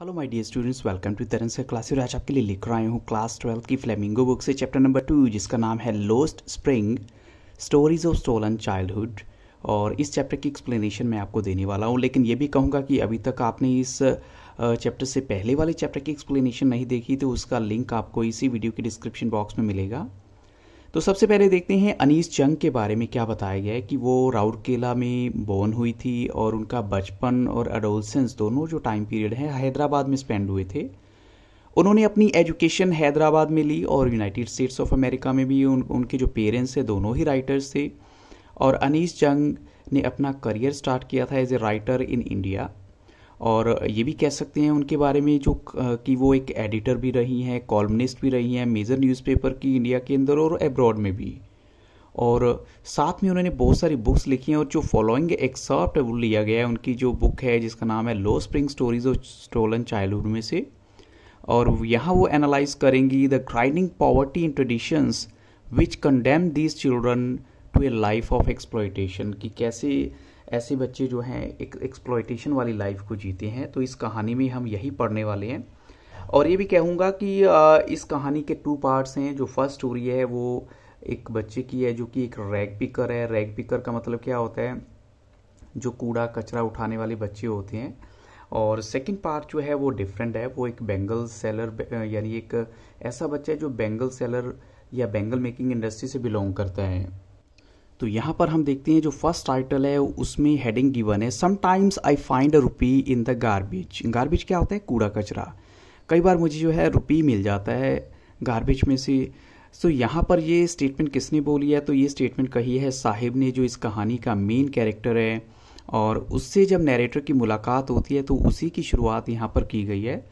Hello my dear students welcome to तरन से class और आज आपके लिए लिख रहा हूँ क्लास ट्वेल्थ की फ्लेमिंगो बुक से चैप्टर नंबर टू जिसका नाम है lost spring stories of stolen childhood और इस चैप्टर की एक्सप्लेनेशन मैं आपको देने वाला हूँ लेकिन ये भी कहूँगा कि अभी तक आपने इस चैप्टर से पहले वाले चैप्टर की एक्सप्लेनेशन नहीं देखी तो उसका लिंक आपको इसी वीडियो के डिस्क्रिप्शन बॉक्स में मिलेगा तो सबसे पहले देखते हैं अनीस जंग के बारे में क्या बताया गया है कि वो राउरकेला में बॉर्न हुई थी और उनका बचपन और अडोलसेंस दोनों जो टाइम पीरियड है हैदराबाद में स्पेंड हुए थे उन्होंने अपनी एजुकेशन हैदराबाद में ली और यूनाइटेड स्टेट्स ऑफ अमेरिका में भी उन, उनके जो पेरेंट्स हैं दोनों ही राइटर्स थे और अनीस जंग ने अपना करियर स्टार्ट किया था as a writer in India और ये भी कह सकते हैं उनके बारे में जो कि वो एक एडिटर भी रही हैं कॉलमनिस्ट भी रही हैं मेजर न्यूज़पेपर की इंडिया के अंदर और एब्रॉड में भी और साथ में उन्होंने बहुत सारी बुक्स लिखी हैं और जो फॉलोइंग एक्सर्प्ट वो लिया गया है उनकी जो बुक है जिसका नाम है लो spring stories of stolen childhood में से और यहाँ वो एनालाइज करेंगी the grinding poverty in traditions which condemn these children to a life of exploitation कि कैसे ऐसे बच्चे जो हैं एक एक्सप्लॉयटेशन वाली लाइफ को जीते हैं तो इस कहानी में हम यही पढ़ने वाले हैं और ये भी कहूँगा कि इस कहानी के टू पार्ट्स हैं जो फर्स्ट स्टोरी है वो एक बच्चे की है जो कि एक रैग पिकर है रैग पिकर का मतलब क्या होता है जो कूड़ा कचरा उठाने वाले बच्चे होते हैं और सेकंड पार्ट जो है वो डिफरेंट है वो एक बेंगल सेलर यानी एक ऐसा बच्चा है जो बेंगल सेलर या बेंगल मेकिंग इंडस्ट्री से बिलोंग करता है तो यहाँ पर हम देखते हैं जो फर्स्ट टाइटल है उसमें हेडिंग गिवन है sometimes I find a rupee in the garbage garbage क्या होता है कूड़ा कचरा कई बार मुझे जो है रुपी मिल जाता है गार्बेज में से सो so, यहाँ पर ये स्टेटमेंट किसने बोली है तो ये स्टेटमेंट कही है साहिब ने जो इस कहानी का मेन कैरेक्टर है और उससे जब नरेटर की मुलाकात होती है तो उसी की शुरुआत यहाँ पर की गई है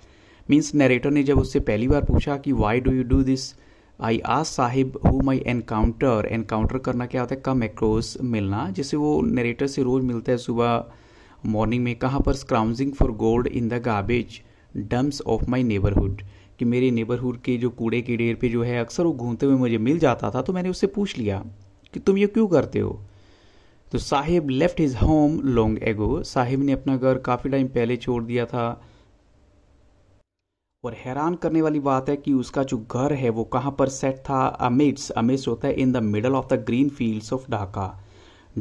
मीन्स नरेटर ने जब उससे पहली बार पूछा कि why do you do this I आ Saheb who my encounter encounter करना क्या होता है कम एक्रोस मिलना जिसे वो नरेटर से रोज़ मिलता है सुबह मॉर्निंग में कहाँ पर scrounging for gold in the garbage dumps of my neighbourhood कि मेरे नेबरहुड के जो कूड़े के ढेर पे जो है अक्सर वो घूमते हुए मुझे मिल जाता था तो मैंने उससे पूछ लिया कि तुम ये क्यों करते हो तो Saheb left his home long ago Saheb ने अपना घर काफ़ी टाइम पहले छोड़ दिया था और हैरान करने वाली बात है कि उसका जो घर है वो कहाँ पर सेट था अमिट्स अमिट्स होता है in the middle of the green fields of Dhaka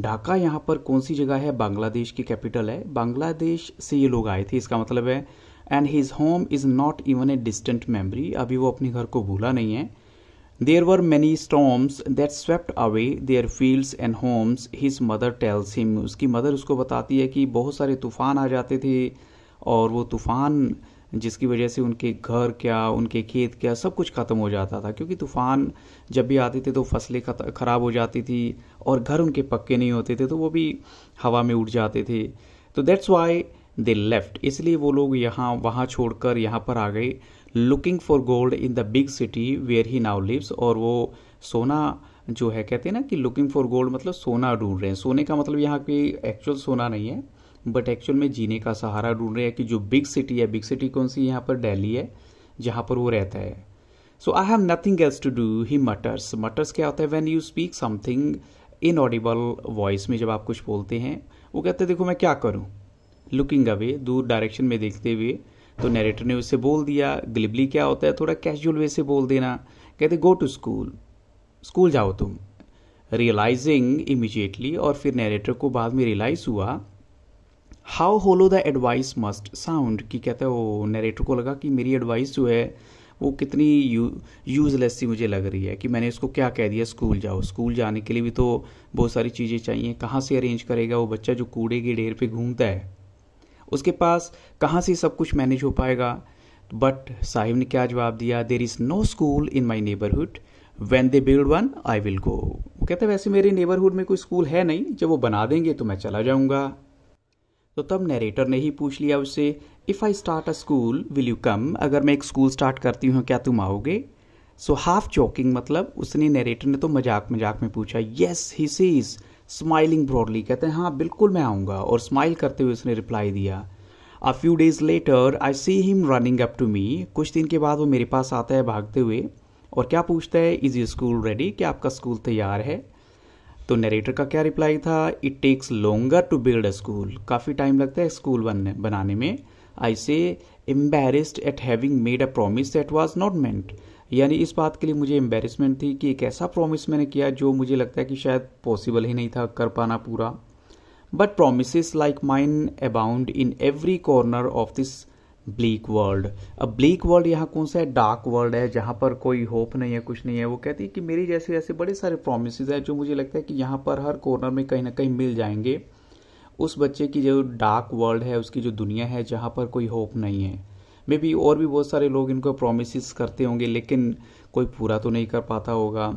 Dhaka यहाँ पर कौन सी जगह है बांग्लादेश की कैपिटल है बांग्लादेश से ये लोग आए थे इसका मतलब है and his home is not even a distant memory अभी वो अपने घर को भूला नहीं है there were many storms that swept away their fields and homes his mother tells him उसकी मदर उसको बताती है कि बहुत सारे तूफान आ जाते थे और वो तूफान जिसकी वजह से उनके घर क्या उनके खेत क्या सब कुछ ख़त्म हो जाता था क्योंकि तूफ़ान जब भी आते थे तो फसलें ख़राब हो जाती थी और घर उनके पक्के नहीं होते थे तो वो भी हवा में उड़ जाते थे तो दैट्स वाई दे लेफ्ट इसलिए वो लोग यहाँ वहाँ छोड़कर यहाँ पर आ गए looking for gold in the big city where he now lives और वो सोना जो है कहते हैं ना कि लुकिंग फॉर गोल्ड मतलब सोना ढूंढ रहे हैं सोने का मतलब यहाँ पे एक्चुअल सोना नहीं है बट एक्चुअल में जीने का सहारा ढूंढ रहे हैं कि जो बिग सिटी है बिग सिटी कौन सी यहाँ पर डेली है जहाँ पर वो रहता है so I have nothing else to do he mutters mutters क्या होता है when you speak something inaudible voice में जब आप कुछ बोलते हैं वो कहते हैं देखो मैं क्या करूँ लुकिंग अवे दूर डायरेक्शन में देखते हुए तो नरेटर ने उससे बोल दिया ग्लिबली क्या होता है थोड़ा कैजुअल वे से बोल देना कहते गो टू स्कूल स्कूल जाओ तुम रियलाइजिंग इमिजिएटली और फिर नरेटर को बाद में रियलाइज हुआ how hollow the advice must sound कि कहते हैं वो नरेटर को लगा कि मेरी एडवाइस जो है वो कितनी यू यूजलेस सी मुझे लग रही है कि मैंने इसको क्या कह दिया स्कूल जाओ स्कूल जाने के लिए भी तो बहुत सारी चीज़ें चाहिए कहाँ से अरेंज करेगा वो बच्चा जो कूड़े के ढेर पे घूमता है उसके पास कहाँ से सब कुछ मैनेज हो पाएगा बट साहिब ने क्या जवाब दिया there is no school in my neighbourhood when they build one I will go वो कहते वैसे मेरे नेबरहुड में कोई स्कूल है नहीं जब वो बना देंगे तो मैं चला जाऊँगा तो तब नरेटर ने ही पूछ लिया उससे if I start a school will you come अगर मैं एक स्कूल स्टार्ट करती हूँ क्या तुम आओगे सो हाफ चौकिंग मतलब उसने नरेटर ने तो मजाक मजाक में पूछा yes he says smiling broadly कहते हैं हाँ बिल्कुल मैं आऊँगा और स्माइल करते हुए उसने रिप्लाई दिया a few days later I see him running up to me कुछ दिन के बाद वो मेरे पास आता है भागते हुए और क्या पूछता है इज़ यू स्कूल रेडी क्या आपका स्कूल तैयार है तो नरेटर का क्या रिप्लाई था it takes longer to build a school काफ़ी टाइम लगता है स्कूल बनने बनाने में I say embarrassed at having made a promise that was not meant यानी इस बात के लिए मुझे एम्बेरसमेंट थी कि एक ऐसा प्रॉमिस मैंने किया जो मुझे लगता है कि शायद पॉसिबल ही नहीं था कर पाना पूरा but promise like mine abound in every corner of this bleak world अब ब्लीक वर्ल्ड यहाँ कौन सा है डार्क वर्ल्ड है जहाँ पर कोई होप नहीं है कुछ नहीं है वो कहती है कि मेरे जैसे जैसे बड़े सारे प्रोमिस हैं जो मुझे लगता है कि यहाँ पर हर कॉर्नर में कहीं ना कहीं मिल जाएंगे उस बच्चे की जो डार्क वर्ल्ड है उसकी जो दुनिया है जहाँ पर कोई होप नहीं है मे बी और भी बहुत सारे लोग इनको प्रोमिस करते होंगे लेकिन कोई पूरा तो नहीं कर पाता होगा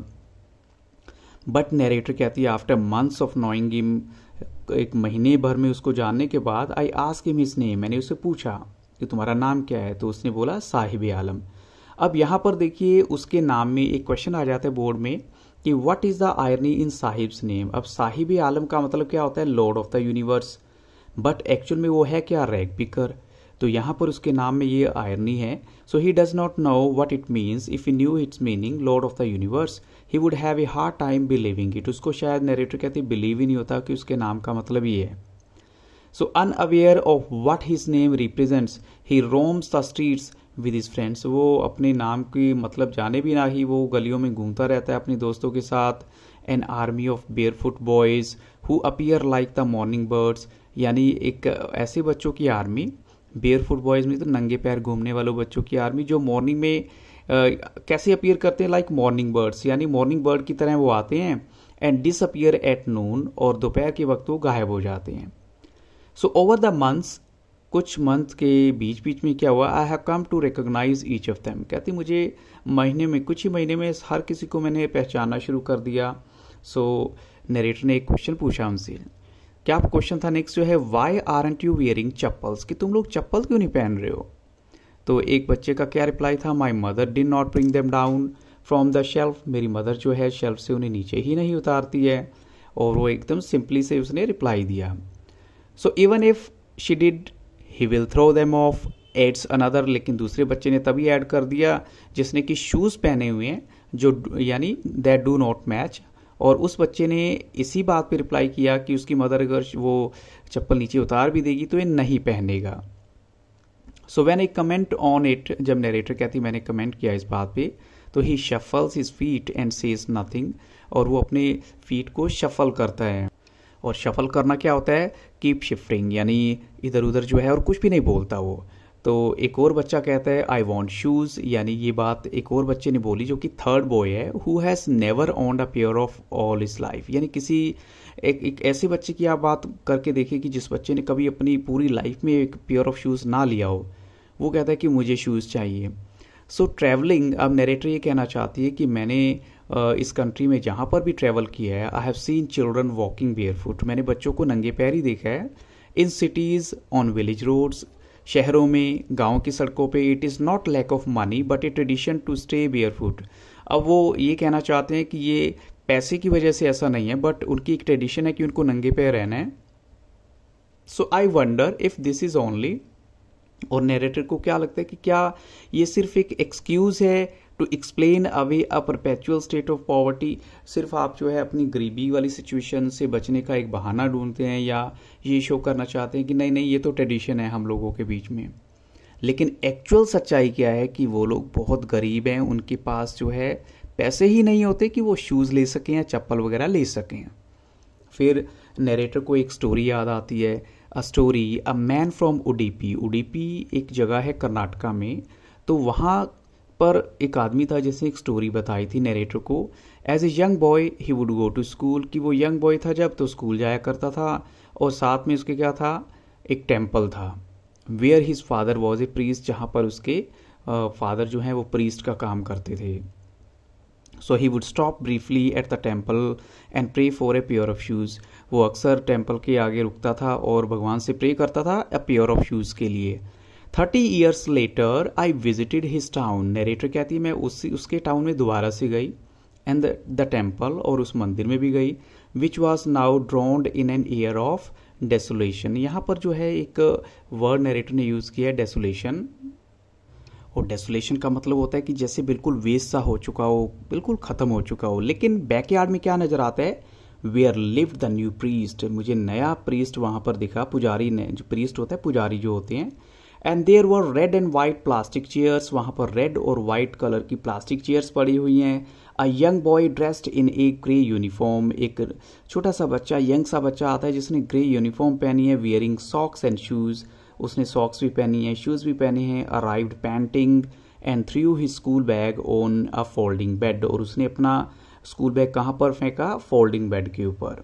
बट नरेटर कहती है आफ्टर मंथ्स ऑफ नोइंग एक महीने भर में उसको जानने के बाद I ask him his name मैंने उससे पूछा कि तुम्हारा नाम क्या है तो उसने बोला साहिब आलम अब यहाँ पर देखिए उसके नाम में एक क्वेश्चन आ जाता है बोर्ड में कि what is the irony in Saheb's name अब साहिब आलम का मतलब क्या होता है lord of the universe but actual में वो है क्या रैग पिकर तो यहाँ पर उसके नाम में ये आयरनी है so he does not know what it means if you knew its meaning lord of the universe he would have a hard time believing it उसको शायद नेरेटर कहते बिलीव ही नहीं होता कि उसके नाम का मतलब ये है so unaware of what his name represents he roams the streets with his friends वो अपने नाम की मतलब जाने भी ना ही वो गलियों में घूमता रहता है अपने दोस्तों के साथ an army of barefoot boys who appear like the morning birds यानी एक ऐसे बच्चों की आर्मी बेयर फुट बॉयज़ में तो नंगे पैर घूमने वालों बच्चों की आर्मी जो मॉर्निंग में Uh, कैसे अपियर करते हैं लाइक मॉर्निंग बर्ड्स यानी मॉर्निंग बर्ड की तरह वो आते हैं एंड डिसअपियर एट नून और दोपहर के वक्त वो गायब हो जाते हैं सो ओवर द मंथ्स कुछ मंथ के बीच बीच में क्या हुआ I have come to recognise each of them कहती मुझे महीने में कुछ ही महीने में हर किसी को मैंने पहचानना शुरू कर दिया सो so, नरेटर ने एक क्वेश्चन पूछा उनसे क्या आप क्वेश्चन था नेक्स्ट जो है why aren't you wearing chappals कि तुम लोग चप्पल क्यों नहीं पहन रहे हो तो एक बच्चे का क्या रिप्लाई था my mother did not bring them down from the shelf मेरी मदर जो है शेल्फ से उन्हें नीचे ही नहीं उतारती है और वो एकदम सिंपली से उसने रिप्लाई दिया so even if she did he will throw them off एड्स अनदर लेकिन दूसरे बच्चे ने तभी ऐड कर दिया जिसने कि शूज़ पहने हुए हैं जो यानी दैट डू नॉट मैच और उस बच्चे ने इसी बात पे रिप्लाई किया कि उसकी मदर अगर वो चप्पल नीचे उतार भी देगी तो ये नहीं पहनेगा so when I comment on it जब नरेटर कहती मैंने कमेंट किया इस बात पे तो he shuffles his feet and says nothing और वो अपने फीट को शफल करता है और शफल करना क्या होता है कीप शिफ्टिंग यानी इधर उधर जो है और कुछ भी नहीं बोलता वो तो एक और बच्चा कहता है आई वॉन्ट शूज़ यानी ये बात एक और बच्चे ने बोली जो कि थर्ड बॉय है who has never owned a pair of all his life यानी किसी एक एक ऐसे बच्चे की आप बात करके देखें कि जिस बच्चे ने कभी अपनी पूरी लाइफ में एक पेयर ऑफ शूज़ ना लिया हो वो कहता है कि मुझे शूज़ चाहिए सो so, ट्रैवलिंग अब नरेटर ये कहना चाहती है कि मैंने इस कंट्री में जहाँ पर भी ट्रैवल किया है I have seen children walking foot मैंने बच्चों को नंगे पैर ही देखा है in cities on village roads शहरों में गांव की सड़कों पे it is not lack of money but a tradition to stay foot अब वो ये कहना चाहते हैं कि ये पैसे की वजह से ऐसा नहीं है बट उनकी एक ट्रेडिशन है कि उनको नंगे पैर रहना है so I wonder if this is only और नरेटर को क्या लगता है कि क्या ये सिर्फ एक एक्सक्यूज़ है to explain away a perpetual state of poverty सिर्फ आप जो है अपनी गरीबी वाली सिचुएशन से बचने का एक बहाना ढूंढते हैं या ये शो करना चाहते हैं कि नहीं नहीं ये तो ट्रेडिशन है हम लोगों के बीच में लेकिन एक्चुअल सच्चाई क्या है कि वो लोग बहुत गरीब हैं उनके पास जो है पैसे ही नहीं होते कि वो शूज़ ले सकें या चप्पल वगैरह ले सकें फिर नरेटर को एक स्टोरी याद आती है a story a man from Udupi Udupi एक जगह है कर्नाटका में तो वहाँ पर एक आदमी था जिसने एक स्टोरी बताई थी नरेटर को as a young boy he would go to school कि वो यंग बॉय था जब तो स्कूल जाया करता था और साथ में उसके क्या था एक टेम्पल था where his father was a priest जहाँ पर उसके फादर जो हैं वो प्रीस्ट का काम करते थे so he would stop briefly at the temple and pray for a pure of shoes वो अक्सर टेम्पल के आगे रुकता था और भगवान से प्रे करता था अ प्योर ऑफ शूज़ के लिए thirty years later I visited his town narrator कहती है मैं उसी उसके टाउन में दोबारा से गई एंड द टेम्पल और उस मंदिर में भी गई which was now drowned in an air of desolation यहाँ पर जो है एक वर्ड नरेटर ने यूज़ किया है डेसोलेशन और डेसोलेशन का मतलब होता है कि जैसे बिल्कुल वेस्ट सा हो चुका हो बिल्कुल ख़त्म हो चुका हो लेकिन बैकयार्ड में क्या नज़र आता है are live the new priest मुझे नया प्रीस्ट वहाँ पर दिखा पुजारी ने जो प्रीस्ट होता है पुजारी जो होते हैं and there were red and white plastic chairs वहां पर रेड और वाइट कलर की प्लास्टिक चेयर्स पड़ी हुई हैं a young boy dressed in a grey uniform एक छोटा सा बच्चा यंग सा बच्चा आता है जिसने ग्रे यूनिफॉर्म पहनी है वियरिंग सॉक्स एंड शूज उसने सॉक्स भी पहनी है शूज भी पहने हैं arrived panting and threw his school bag on a folding bed और उसने अपना स्कूल बैग कहाँ पर फेंका फोल्डिंग बेड के ऊपर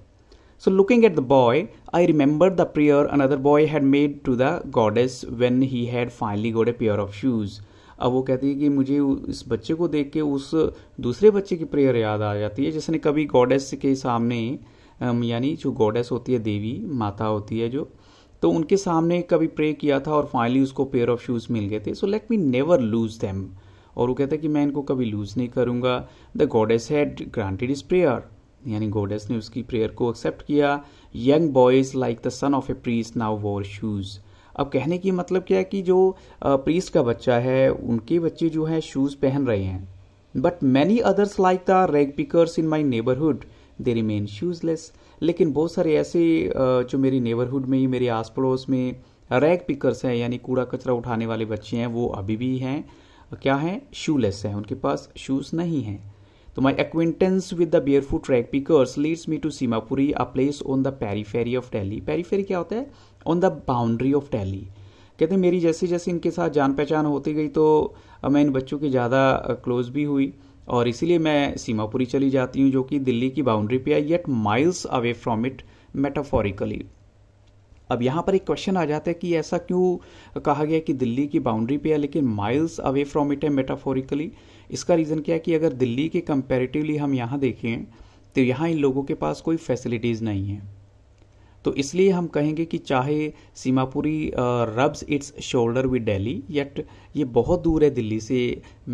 So, looking at the boy, I remember the prayer another boy had made to the goddess when he had finally got a pair of shoes. अब वो कहती है कि मुझे इस बच्चे को देख के उस दूसरे बच्चे की प्रेयर याद आ जाती है जिसने कभी गॉडेस के सामने यानी जो गॉडेस होती है देवी माता होती है जो तो उनके सामने कभी प्रे किया था और फाइनली उसको पेयर ऑफ शूज़ मिल गए थे so let me never lose them और वो कहता है कि मैं इनको कभी लूज़ नहीं करूँगा the goddess had granted his prayer यानी गोडेस ने उसकी प्रेयर को एक्सेप्ट किया young boys like the son of a priest now wore shoes अब कहने की मतलब क्या है कि जो प्रीस्ट का बच्चा है उनके बच्चे जो है शूज़ पहन रहे हैं but many others like the rag pickers in my neighbourhood they remain shoeless लेकिन बहुत सारे ऐसे जो मेरी नेबरहुड में ही मेरे आस पड़ोस में रैग पिकर्स हैं यानी कूड़ा कचरा उठाने वाले बच्चे हैं वो अभी भी हैं क्या हैं शूलेस हैं उनके पास शूज़ नहीं हैं तो my acquaintance with the barefoot track pickers leads me to Seemapuri a place on the periphery of Delhi periphery क्या होता है on the boundary of Delhi कहते हैं मेरी जैसे जैसे इनके साथ जान पहचान होती गई तो मैं इन बच्चों की ज़्यादा क्लोज भी हुई और इसीलिए मैं सीमापुरी चली जाती हूँ जो कि दिल्ली की बाउंड्री पे I yet miles away from it metaphorically अब यहाँ पर एक क्वेश्चन आ जाता है कि ऐसा क्यों कहा गया कि दिल्ली की बाउंड्री पे है लेकिन माइल्स अवे फ्रॉम इट है मेटाफोरिकली इसका रीज़न क्या है कि अगर दिल्ली के कंपेरेटिवली हम यहाँ देखें तो यहाँ इन लोगों के पास कोई फैसिलिटीज़ नहीं है तो इसलिए हम कहेंगे कि चाहे Seemapuri rubs its shoulder with Delhi yet ये बहुत दूर है दिल्ली से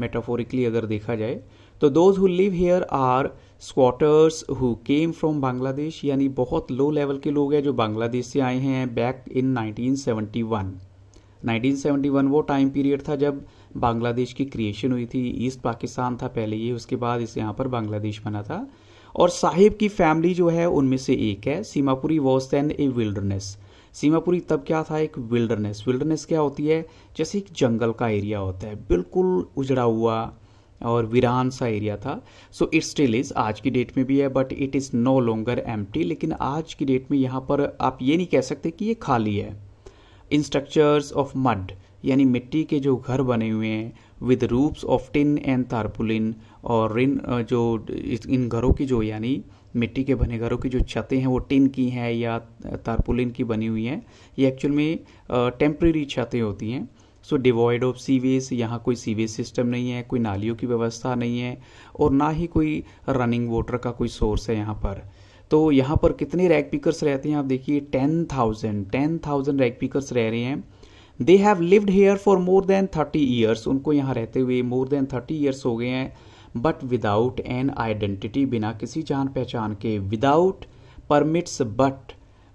मेटाफोरिकली अगर देखा जाए तो those who live here are squatters who came from Bangladesh यानी बहुत लो लेवल के लोग हैं जो बांग्लादेश से आए हैं बैक इन 1971 1971 वो टाइम पीरियड था जब बांग्लादेश की क्रिएशन हुई थी ईस्ट पाकिस्तान था पहले ये उसके बाद इसे यहाँ पर बांग्लादेश बना था और साहिब की फैमिली जो है उनमें से एक है Seemapuri was then a wilderness Seemapuri तब क्या था एक विल्डरनेस विल्डरनेस क्या होती है जैसे एक जंगल का एरिया होता है बिल्कुल उजड़ा हुआ और वीरान सा एरिया था सो इट स्टिल इज़ आज की डेट में भी है but it is no longer am लेकिन आज की डेट में यहाँ पर आप ये नहीं कह सकते कि ये खाली है इन स्ट्रक्चर्स ऑफ मड यानी मिट्टी के जो घर बने हुए हैं with roofs of tin and tarpaulin और इन जो इन घरों की जो यानी मिट्टी के बने घरों की जो छतें हैं वो टिन की हैं या तारपुलिन की बनी हुई हैं ये एक्चुअल में टेम्प्रेरी छतें होती हैं सो डिवॉइड ऑफ सीवेज यहाँ कोई सीवेज सिस्टम नहीं है कोई नालियों की व्यवस्था नहीं है और ना ही कोई रनिंग वाटर का कोई सोर्स है यहाँ पर तो यहाँ पर कितने रैग पिकर्स रहते हैं आप देखिए ten thousand ten thousand rag pickers रह रहे हैं they have lived here for more than thirty years उनको यहाँ रहते हुए मोर देन थर्टी ईयर्स हो गए हैं बट विदाउट एन आइडेंटिटी बिना किसी जान पहचान के without permits but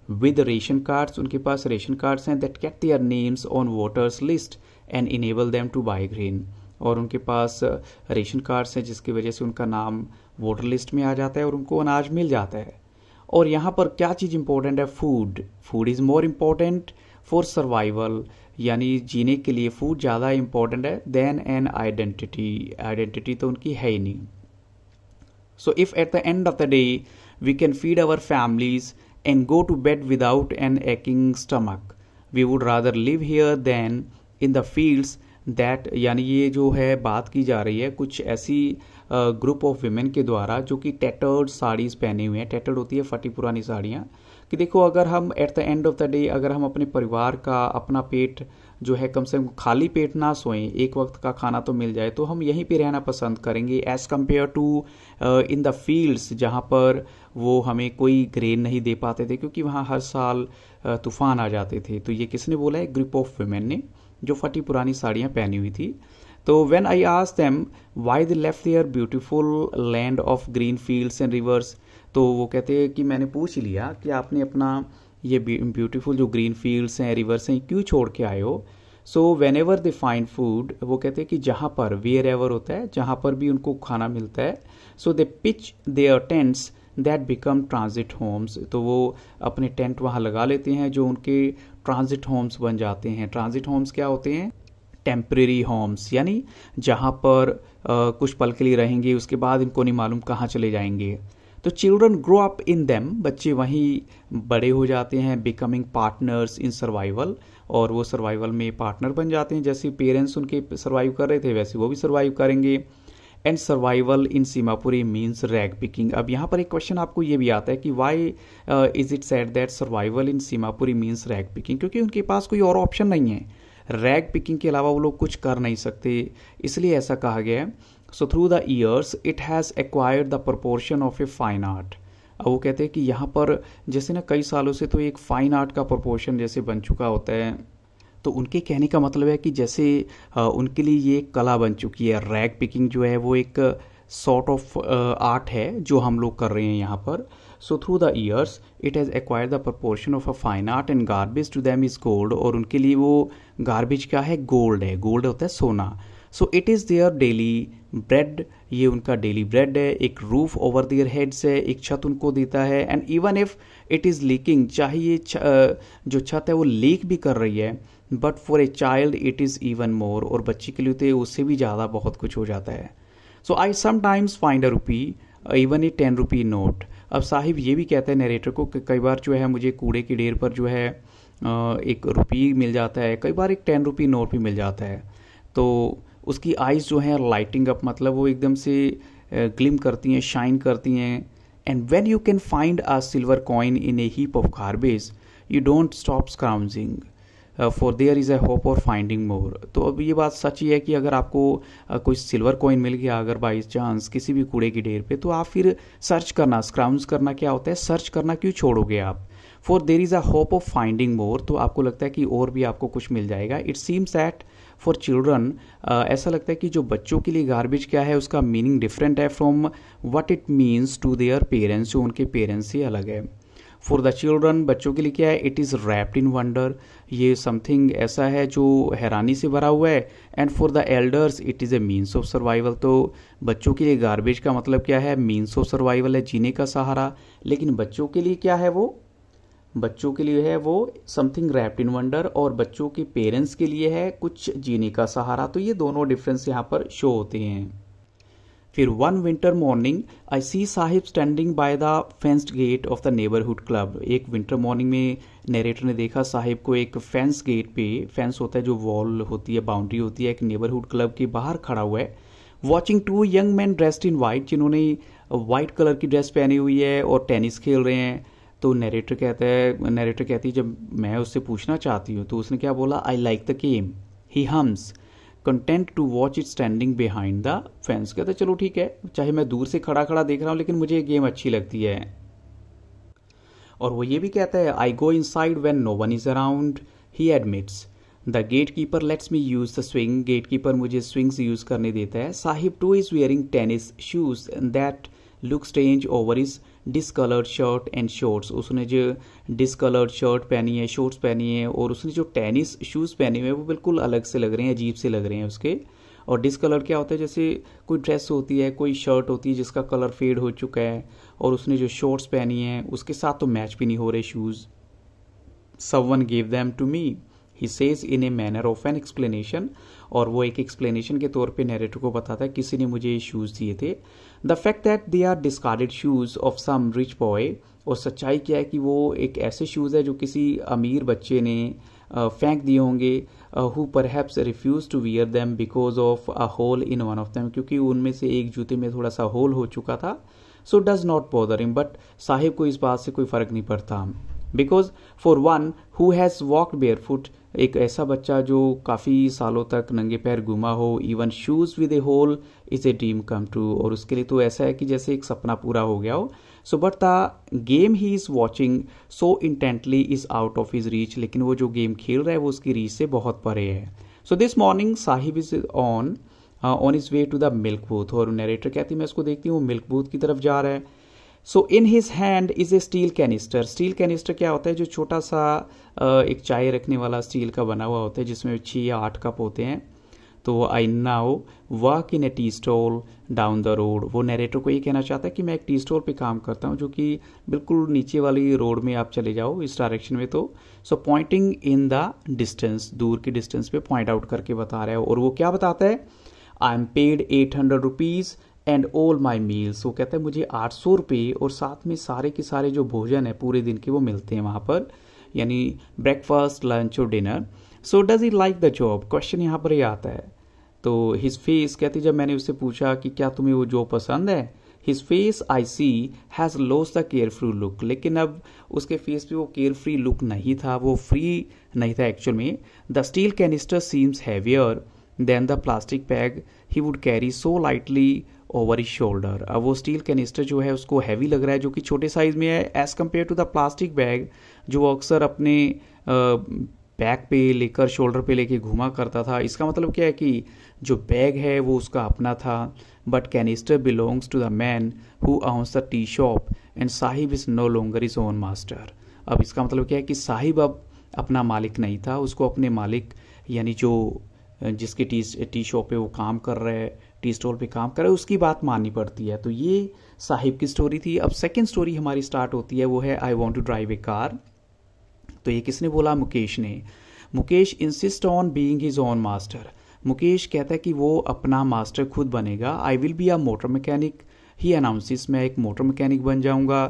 with ration cards उनके पास रेशन कार्ड्स हैं that get their names on voters list and enable them to buy grain और उनके पास रेशन uh, कार्ड्स हैं जिसकी वजह से उनका नाम वोटर लिस्ट में आ जाता है और उनको अनाज मिल जाता है और यहाँ पर क्या चीज़ इम्पोर्टेंट है food food is more important for survival यानी जीने के लिए फूड ज़्यादा इम्पोर्टेंट है देन एन आइडेंटिटी आइडेंटिटी तो उनकी है ही नहीं so if at the end of the day we can feed our families and go to bed without an aching stomach we would rather live here than in the fields that यानी ये जो है बात की जा रही है कुछ ऐसी ग्रुप ऑफ वीमेन के द्वारा जो कि टैटर्ड साड़ीज पहने हुए हैं टैटर्ड होती है फटी पुरानी साड़ियाँ कि देखो अगर हम at the end of the day अगर हम अपने परिवार का अपना पेट जो है कम से कम खाली पेट ना सोएं एक वक्त का खाना तो मिल जाए तो हम यहीं पे रहना पसंद करेंगे as compared to in the fields जहाँ पर वो हमें कोई ग्रेन नहीं दे पाते थे क्योंकि वहाँ हर साल uh, तूफान आ जाते थे तो ये किसने बोला है ग्रुप ऑफ वेमेन ने जो फटी पुरानी साड़ियाँ पहनी हुई थी तो वेन आई आज them why they left their beautiful land of green fields and rivers तो वो कहते हैं कि मैंने पूछ लिया कि आपने अपना ये ब्यूटीफुल जो ग्रीन फील्ड्स हैं रिवर्स हैं क्यों छोड़ के आए हो so whenever they find food वो कहते हैं कि जहाँ पर वियर एवर होता है जहाँ पर भी उनको खाना मिलता है so they pitch their tents that become transit homes तो वो अपने टेंट वहाँ लगा लेते हैं जो उनके ट्रांजिट होम्स बन जाते हैं ट्रांजिट होम्स क्या होते हैं टेम्प्रेरी होम्स यानी जहाँ पर आ, कुछ पल के लिए रहेंगे उसके बाद इनको नहीं मालूम कहाँ चले जाएंगे तो children grow up in them बच्चे वहीं बड़े हो जाते हैं बिकमिंग पार्टनर्स इन सर्वाइवल और वो सर्वाइवल में पार्टनर बन जाते हैं जैसे पेरेंट्स उनके सर्वाइव कर रहे थे वैसे वो भी सर्वाइव करेंगे and survival in Seemapuri means rag picking अब यहाँ पर एक क्वेश्चन आपको ये भी आता है कि why is it said that survival in Seemapuri means rag picking क्योंकि उनके पास कोई और ऑप्शन नहीं है रैग पिकिंग के अलावा वो लोग कुछ कर नहीं सकते इसलिए ऐसा कहा गया है so through the years it has acquired the proportion of a fine art अब वो कहते हैं कि यहाँ पर जैसे ना कई सालों से तो एक फ़ाइन आर्ट का प्रपोर्शन जैसे बन चुका होता है तो उनके कहने का मतलब है कि जैसे उनके लिए ये कला बन चुकी है रैग पिकिंग जो है वो एक सॉर्ट ऑफ आर्ट है जो हम लोग कर रहे हैं यहाँ पर so through the years it has acquired the proportion of a fine art and garbage to them is gold और उनके लिए वो गार्बेज क्या है गोल्ड है गोल्ड होता है सोना so it is their daily bread ये उनका डेली ब्रेड है एक रूफ ओवर दियर हेड्स है एक छत उनको देता है and even if it is leaking चाहे ये जो छत है वो लीक भी कर रही है but for a child it is even more और बच्ची के लिए तो उससे भी ज़्यादा बहुत कुछ हो जाता है so I sometimes find a rupee even a ten rupee note Saheb साहिब ये भी कहते हैं नरेटर को कि कई बार जो है मुझे कूड़े की ढेर पर जो है एक रुपी मिल जाता है कई बार एक टेन रुपी नोट भी मिल जाता है तो उसकी आइज़ जो हैं लाइटिंग अप मतलब वो एकदम से ग्लिम करती हैं शाइन करती हैं and when you can find a silver coin in a heap of garbage you don't stop scrounging for there is a hope of finding more तो अब ये बात सच ही है कि अगर आपको uh, कोई सिल्वर कॉइन मिल गया अगर बाई चांस किसी भी कूड़े की ढेर पे तो आप फिर सर्च करना स्क्राउंस करना क्या होता है सर्च करना क्यों छोड़ोगे आप for there is a hope of finding more तो आपको लगता है कि और भी आपको कुछ मिल जाएगा it seems that for children uh, ऐसा लगता है कि जो बच्चों के लिए गार्बेज क्या है उसका मीनिंग डिफरेंट है from what it means to their parents जो उनके पेरेंट्स से अलग है फॉर द चिल्ड्रन बच्चों के लिए क्या है it is wrapped in wonder ये समथिंग ऐसा है जो हैरानी से भरा हुआ है and for the elders it is a means of survival तो बच्चों के लिए गार्बेज का मतलब क्या है मीन्स ऑफ सर्वाइवल है जीने का सहारा लेकिन बच्चों के लिए क्या है वो बच्चों के लिए है वो समथिंग रैप्ड इन वंडर और बच्चों के पेरेंट्स के लिए है कुछ जीने का सहारा तो ये दोनों डिफरेंस यहाँ पर शो होते हैं फिर one winter morning I see Saheb standing by the fenced gate of the neighbourhood club एक विंटर मॉर्निंग में नरेटर ने देखा साहिब को एक फेंस गेट पे फेंस होता है जो वॉल होती है बाउंड्री होती है एक नेबरहुड क्लब के बाहर खड़ा हुआ है watching two young men dressed in white जिन्होंने वाइट कलर की ड्रेस पहनी हुई है और टेनिस खेल रहे हैं तो नरेटर कहता है नरेटर कहती है जब मैं उससे पूछना चाहती हूँ तो उसने क्या बोला I like the game he hums content to watch it standing behind the fence कहता चलो ठीक है चाहे मैं दूर से खड़ा खड़ा देख रहा हूँ लेकिन मुझे ये गेम अच्छी लगती है और वो ये भी कहता है I go inside when no one is around he admits the gatekeeper lets me use the swing gatekeeper मुझे स्विंग्स यूज करने देता है Saheb too is wearing tennis shoes that look strange over his discoloured shirt and shorts उसने जो discoloured shirt पहनी है shorts पहनी है और उसने जो टेनिस शूज़ पहने हुए हैं वो बिल्कुल अलग से लग रहे हैं अजीब से लग रहे हैं उसके और डिसकलर क्या होता है जैसे कोई ड्रेस होती है कोई शर्ट होती है जिसका कलर फेड हो चुका है और उसने जो शॉर्ट्स पहनी है उसके साथ तो मैच भी नहीं हो रहे shoes someone gave them to me he says in a manner of an explanation और वो एक एक्सप्लेनेशन के तौर पे नरेटर को बताता है किसी ने मुझे ये शूज़ दिए थे the fact that they are discarded shoes of some rich boy और सच्चाई क्या है कि वो एक ऐसे शूज़ है जो किसी अमीर बच्चे ने फेंक दिए होंगे who perhaps refused to wear them because of a hole in one of them क्योंकि उनमें से एक जूते में थोड़ा सा होल हो चुका था so does not bother him but Saheb को इस बात से कोई फर्क नहीं पड़ता because for one who has walked barefoot एक ऐसा बच्चा जो काफ़ी सालों तक नंगे पैर घुमा हो even shoes with a hole is a dream come true और उसके लिए तो ऐसा है कि जैसे एक सपना पूरा हो गया हो so but the game he is watching so intently is out of his reach लेकिन वो जो गेम खेल रहा है वो उसकी रीच से बहुत परे है so this morning Saheb is on on his way to the milk booth और नरेटर कहती है मैं उसको देखती हूँ मिल्क बूथ की तरफ जा रहा है so in his hand is a steel canister steel canister क्या होता है जो छोटा सा एक चाय रखने वाला स्टील का बना हुआ होता है जिसमें छः या आठ कप होते हैं तो I now work in a tea stall down the road वो नरेटर को ये कहना चाहता है कि मैं एक टी स्टॉल पे काम करता हूँ जो कि बिल्कुल नीचे वाली रोड में आप चले जाओ इस डायरेक्शन में तो so pointing in the distance दूर की डिस्टेंस पे पॉइंट आउट करके बता रहा है और वो क्या बताता है I am paid eight hundred rupees and all my meals वो कहता है मुझे आठ सौ रुपये और साथ में सारे के सारे जो भोजन है पूरे दिन के वो मिलते हैं वहाँ पर यानी ब्रेकफास्ट लंच और dinner so does he like the job question यहाँ पर ही आता है तो हिज फेस कहती जब मैंने उससे पूछा कि क्या तुम्हें वो जॉब पसंद है his face I see has lost the carefree look लेकिन अब उसके फेस पे वो केयर फ्री लुक नहीं था वो फ्री नहीं था एक्चुअल में the steel canister seems heavier than the plastic bag he would carry so lightly over his shoulder अब वो स्टील कैनिस्टर जो है उसको हैवी लग रहा है जो कि छोटे साइज़ में है as compared to the plastic bag जो अक्सर अपने बैक पे लेकर शोल्डर पे लेके घुमा करता था इसका मतलब क्या है कि जो बैग है वो उसका अपना था but canister belongs to the man who owns the tea shop and Saheb is no longer his own master अब इसका मतलब क्या है कि साहिब अब अपना मालिक नहीं था उसको अपने मालिक यानी जो जिसके टी टी शॉप पे वो काम कर रहे टी स्टोर पर काम करा उसकी बात माननी पड़ती है तो ये साहिब की स्टोरी थी अब सेकेंड स्टोरी हमारी स्टार्ट होती है वो है I want to drive a car तो ये किसने बोला मुकेश ने Mukesh insists on being his own master Mukesh कहता है कि वो अपना मास्टर खुद बनेगा I will be a motor mechanic he announces मैं एक मोटर मैकेनिक बन जाऊंगा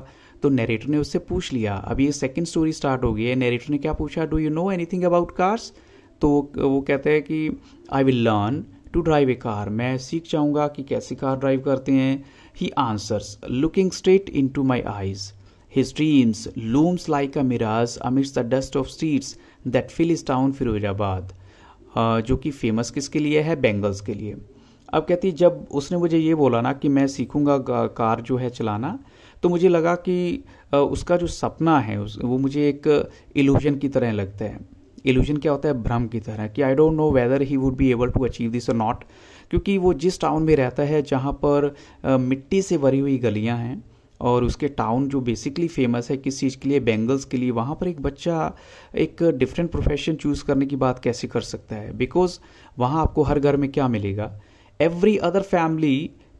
तो नरेटर ने उससे पूछ लिया अब ये सेकंड स्टोरी स्टार्ट हो गई है नेरेटर ने क्या पूछा do you know anything about cars तो वो कहते हैं कि I will learn to drive a car मैं सीख चाहूंगा कि कैसे कार ड्राइव करते हैं he answers looking straight into my eyes dreams looms like a mirage amidst the dust of streets that fill his town Firozabad जो कि famous किसके लिए है बेंगल्स के लिए अब कहती जब उसने मुझे ये बोला ना कि मैं सीखूंगा कार जो है चलाना तो मुझे लगा कि uh, उसका जो सपना है वो मुझे एक इल्यूजन uh, की तरह लगता है इल्यूजन क्या होता है भ्रम की तरह कि I don't know whether he would be able to achieve this और नॉट क्योंकि वो जिस टाउन में रहता है जहाँ पर मिट्टी से भरी हुई गलियाँ हैं और उसके टाउन जो बेसिकली फेमस है किस चीज़ के लिए बेंगल्स के लिए वहाँ पर एक बच्चा एक डिफरेंट प्रोफेशन चूज़ करने की बात कैसे कर सकता है बिकॉज वहाँ आपको हर घर में क्या मिलेगा एवरी अदर फैमिली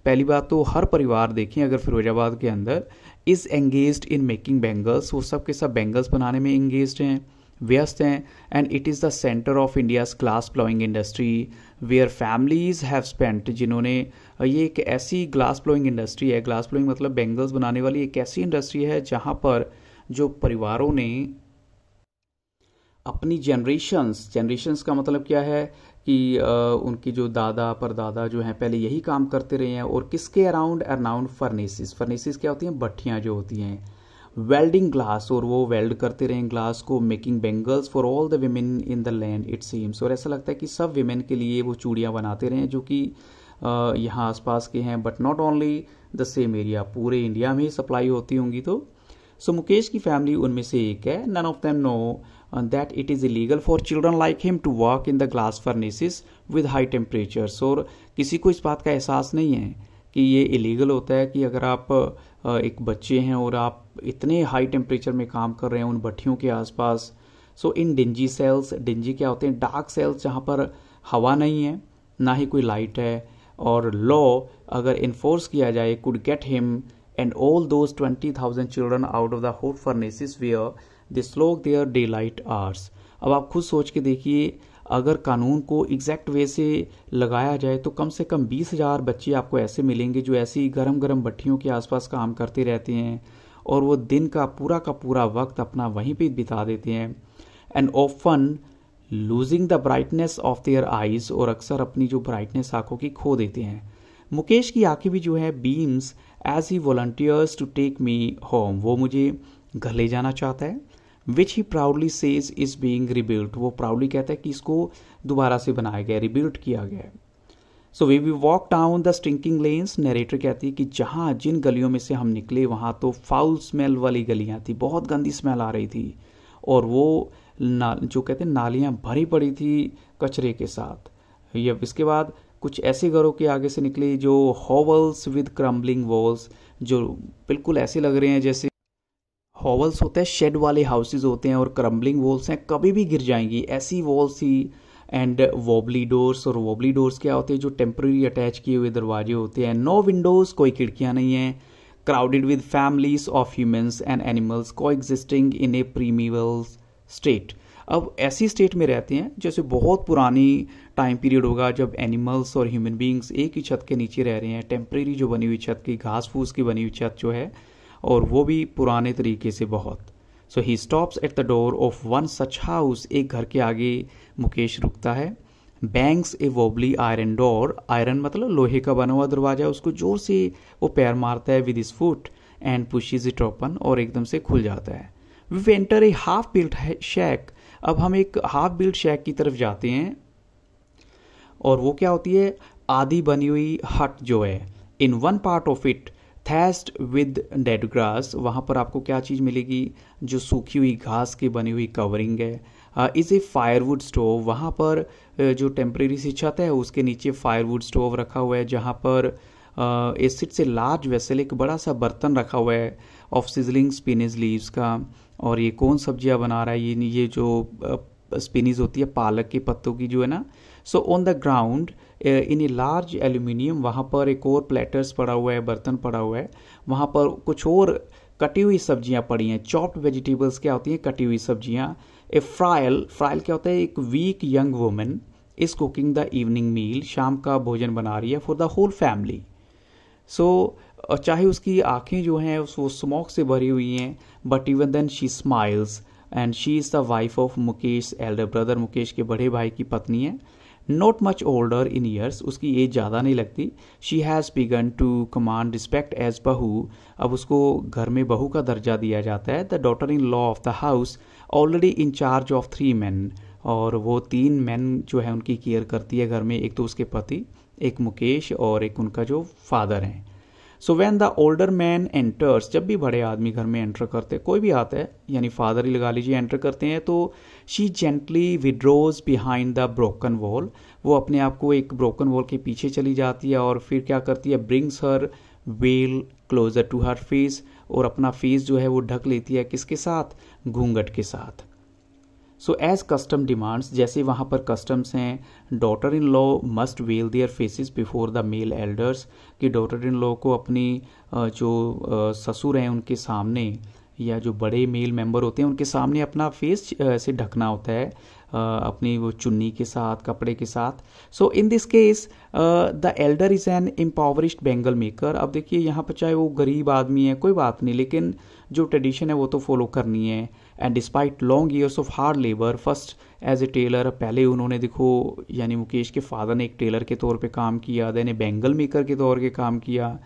पहली बात तो हर परिवार देखें अगर फिरोजाबाद के अंदर is engaged in making bangles वो सब के सब बेंगल्स बनाने में इंगेज हैं व्यस्त हैं and it is the centre of India's glass blowing industry where families have spent जिन्होंने ये एक ऐसी ग्लास ब्लोइंग इंडस्ट्री है ग्लास ब्लोइंग मतलब बेंगल्स बनाने वाली एक ऐसी इंडस्ट्री है जहाँ पर जो परिवारों ने अपनी जनरेशन्स जनरेशन्स का मतलब क्या है कि उनकी जो दादा परदादा जो हैं पहले यही काम करते रहे हैं और किसके अराउंड अराउंड फर्नेसिस फर्नेसिस क्या होती हैं भट्ठियाँ जो होती हैं वेल्डिंग ग्लास और वो वेल्ड करते रहें ग्लास को making bangles for all the women in the land it seems और ऐसा लगता है कि सब वेमेन के लिए वो चूड़ियाँ बनाते रहे जो कि यहाँ आसपास के हैं but not only the same area पूरे इंडिया में ही सप्लाई होती होंगी तो सो so, मुकेश की फैमिली उनमें से एक है none of them know that it is illegal for children like him to work in the glass furnaces with high temperatures और किसी को इस बात का एहसास नहीं है कि ये इलीगल होता है कि अगर आप एक बच्चे हैं और आप इतने हाई टेम्परेचर में काम कर रहे हैं उन भट्टियों के आसपास so in dingy cells dingy क्या होते हैं डार्क सेल्स जहाँ पर हवा नहीं है ना ही कोई लाइट है और लॉ अगर इन्फोर्स किया जाए could get him and all those twenty thousand children out of the hot furnaces where they slog their daylight hours अब आप खुद सोच के देखिए अगर कानून को एग्जैक्ट वे से लगाया जाए तो कम से कम बीस हज़ार बच्चे आपको ऐसे मिलेंगे जो ऐसी गर्म गर्म भट्टियों के आसपास काम करते रहते हैं और वो दिन का पूरा का पूरा वक्त अपना वहीं पे बिता देते हैं and often losing the brightness of their eyes और अक्सर अपनी जो ब्राइटनेस आंखों की खो देते हैं मुकेश की आंखें भी जो है beams as he volunteers to take me home वो मुझे घर ले जाना चाहता है which he proudly says is being rebuilt वो प्राउडली कहता है कि इसको दोबारा से बनाया गया रिबिल्ट किया गया है so we we walk down the stinking lanes narrator कहती है कि जहाँ जिन गलियों में से हम निकले वहाँ तो फाउल स्मेल वाली गलियाँ थी बहुत गंदी स्मेल आ रही थी और वो ना जो कहते हैं नालियाँ भरी पड़ी थी कचरे के साथ ये इसके बाद कुछ ऐसे घरों के आगे से निकले जो हॉवल्स विद क्रम्बलिंग वॉल्स जो बिल्कुल ऐसे लग रहे हैं जैसे हॉवल्स होते हैं शेड वाले हाउसेज होते हैं और क्रम्बलिंग वॉल्स हैं कभी भी गिर जाएंगी ऐसी वॉल्स थी एंड वॉबली डोर्स और वॉबली डोर्स क्या होते हैं जो टेम्प्रेरी अटैच किए हुए दरवाजे होते हैं नो विंडोज़ कोई खिड़कियाँ नहीं हैं crowded with families of humans and animals coexisting in a primeval state अब ऐसी स्टेट में रहते हैं जैसे बहुत पुरानी टाइम पीरियड होगा जब एनिमल्स और ह्यूमन बींग्स एक ही छत के नीचे रह रहे हैं टेम्प्रेरी जो बनी हुई छत की घास फूस की बनी हुई छत जो है और वो भी पुराने तरीके से बहुत so he stops at the door of one such house एक घर के आगे मुकेश रुकता है bangs a wobbly iron door iron मतलब लोहे का बना हुआ दरवाजा उसको जोर से वो पैर मारता है with his foot and pushes it open और एकदम से खुल जाता है we enter a half built shack अब हम एक हाफ बिल्ट शैक की तरफ जाते हैं और वो क्या होती है आधी बनी हुई हट जो है in one part of it thatched with dead grass वहाँ पर आपको क्या चीज़ मिलेगी जो सूखी हुई घास की बनी हुई कवरिंग है इज ए फायरवुड स्टोव वहाँ पर जो टेम्प्रेरी सी छत है उसके नीचे फायरवुड स्टोव रखा हुआ है जहाँ पर एसिड से लार्ज वेसल एक बड़ा सा बर्तन रखा हुआ है ऑफ सिजलिंग स्पिनिज लीव्स का और ये कौन सब्जियाँ बना रहा है ये ये जो स्पिनिज होती है पालक के पत्तों की जो है ना so on the ground in a large aluminium वहाँ पर एक और प्लेटर्स पड़ा हुआ है बर्तन पड़ा हुआ है वहाँ पर कुछ और कटी हुई सब्जियाँ पड़ी हैं चॉप्ड वेजिटेबल्स क्या होती हैं कटी हुई सब्जियाँ ए फ्रायल फ्रायल क्या होता है एक weak young woman is cooking the evening meal शाम का भोजन बना रही है for the whole family so चाहे उसकी आंखें जो हैं वो स्मोक से भरी हुई हैं but even then she smiles and she is the wife of Mukesh elder brother Mukesh के बड़े भाई की पत्नी है not much older in years उसकी एज ज़्यादा नहीं लगती she has begun to command respect as बहू अब उसको घर में बहू का दर्जा दिया जाता है the daughter in law of the house already in charge of three men और वो तीन मैन जो है उनकी केयर करती है घर में एक तो उसके पति एक मुकेश और एक उनका जो फादर हैं so when the older man enters जब भी बड़े आदमी घर में एंटर करते कोई भी आता है यानी फादर ही लगा लीजिए एंटर करते हैं तो she gently withdraws behind the broken wall वो अपने आप को एक ब्रोकन वॉल के पीछे चली जाती है और फिर क्या करती है brings her veil closer to her face और अपना फेस जो है वो ढक लेती है किसके साथ घूंघट के साथ सो एज कस्टम डिमांड्स जैसे वहाँ पर कस्टम्स हैं daughter in law must veil their faces before the male elders कि डॉटर इन लॉ को अपनी जो ससुर हैं उनके सामने या जो बड़े मेल मेंबर होते हैं उनके सामने अपना फेस ऐसे ढकना होता है अपनी वो चुन्नी के साथ कपड़े के साथ so in this case the elder is an impoverished bangle maker अब देखिए यहाँ पर चाहे वो गरीब आदमी है कोई बात नहीं लेकिन जो ट्रेडिशन है वो तो फॉलो करनी है and despite long years of hard labour first as a tailor पहले उन्होंने देखो यानी मुकेश के फादर ने एक टेलर के तौर पे काम किया देन ए बेंगल मेकर के तौर के काम किया